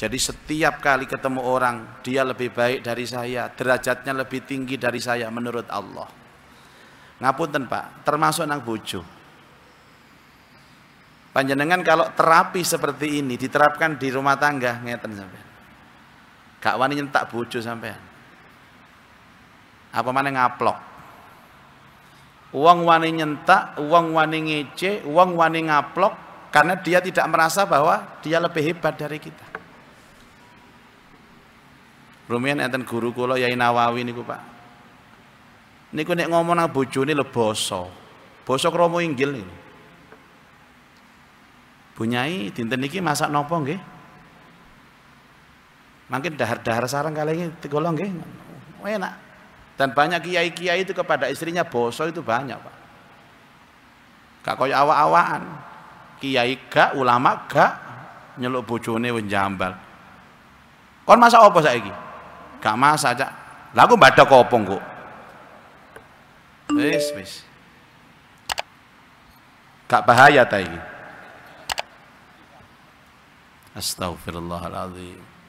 Jadi setiap kali ketemu orang, dia lebih baik dari saya, derajatnya lebih tinggi dari saya menurut Allah. Ngapunten Pak, termasuk nang bojo. Panjenengan kalau terapi seperti ini diterapkan di rumah tangga, ngeten sampean. Gak wani nyentak bojo sampean. Apa mana ngaplok? Uang wani nyentak, uang wani ngece, uang wani ngaplok karena dia tidak merasa bahwa dia lebih hebat dari kita. Rumian enten guru kulo Yai Nawawi niku, Pak. Niku nek ngomong nang bojone le basa. Basa Romo inggil nih, Bunyai dinten niki masak napa nggih? Mungkin dahar-dahar sarang kali ini tergolong gih, Enak. Dan banyak kiai-kiai itu kepada istrinya bosok itu banyak, Pak. Kak awa-awaan, awaan Kiai gak, ulama gak nyeluk bojone wenjambal. Kon masak apa saiki? gak masa cak lah aku badak kopong kok wis wis gak bahaya ta Astagfirullahaladzim.